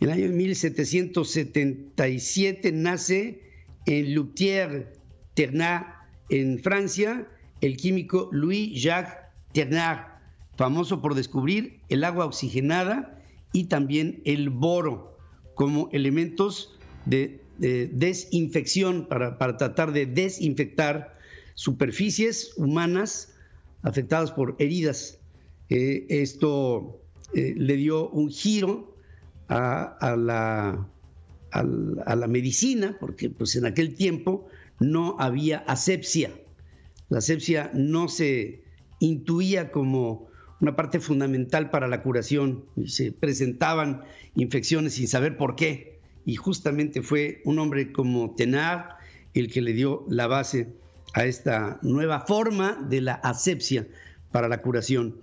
el año 1777 nace en lutier Ternat en Francia, el químico Louis-Jacques Ternat famoso por descubrir el agua oxigenada y también el boro como elementos de, desinfección para, para tratar de desinfectar superficies humanas afectadas por heridas. Eh, esto eh, le dio un giro a, la, medicina, porque pues en aquel tiempo no había asepsia. La asepsia no se intuía como una parte fundamental para la curación. Se presentaban infecciones sin saber por qué. Y justamente fue un hombre como Tenard el que le dio la base a esta nueva forma de la asepsia para la curación.